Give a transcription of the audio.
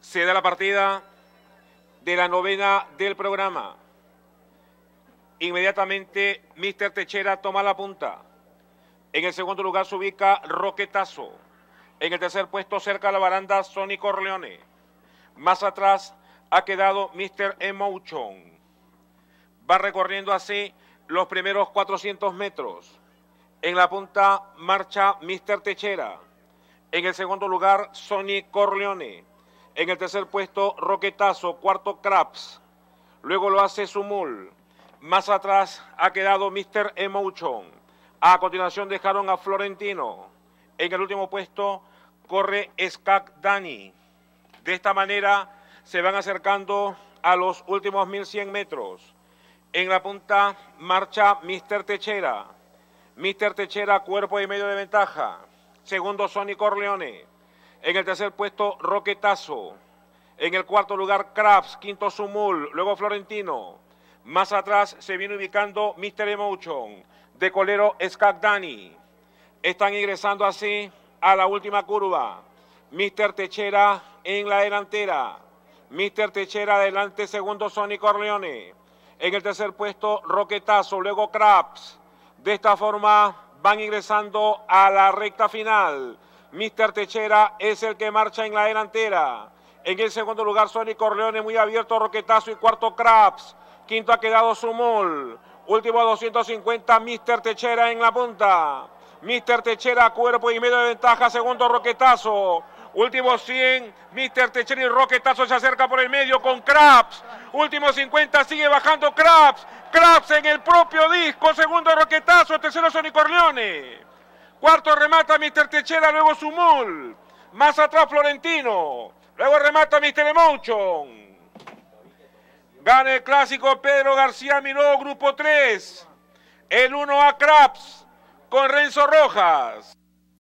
se da la partida de la novena del programa. Inmediatamente, Mr. Techera toma la punta. En el segundo lugar se ubica Roquetazo. En el tercer puesto, cerca de la baranda, Sonny Corleone. Más atrás ha quedado Mr. Emotion. Va recorriendo así los primeros 400 metros. En la punta marcha Mr. Techera. En el segundo lugar, Sonny Corleone. En el tercer puesto, Roquetazo. Cuarto, Craps. Luego lo hace Sumul. Más atrás ha quedado Mr. Emotion. A continuación dejaron a Florentino. En el último puesto corre Skak Dani. De esta manera se van acercando a los últimos 1100 metros. En la punta marcha Mr. Techera. Mr. Techera, cuerpo y medio de ventaja. Segundo, Sonny Corleone. En el tercer puesto, Roquetazo. En el cuarto lugar, Krabs. Quinto, Sumul. Luego, Florentino. Más atrás se viene ubicando Mr. Emotion. De colero, Skagdani. Están ingresando así a la última curva. Mr. Techera en la delantera. Mr. Techera adelante, segundo Sonic Orleone. En el tercer puesto, Roquetazo, luego Craps. De esta forma van ingresando a la recta final. Mr. Techera es el que marcha en la delantera. En el segundo lugar, Sonic Corleone, muy abierto, Roquetazo y cuarto, Craps. Quinto ha quedado Sumol. Último 250, Mr. Techera en la punta. Mr. Techera, cuerpo y medio de ventaja, segundo Roquetazo. Último 100, Mr. Techera y Roquetazo se acerca por el medio con Craps. Último 50, sigue bajando Craps. Craps en el propio disco, segundo Roquetazo, tercero Sonic Corleone. Cuarto remata Mister Techera, luego Sumul. Más atrás Florentino. Luego remata Mr. Emotion. Gana el clásico Pedro García Miró, grupo 3. El 1 a Craps con Renzo Rojas.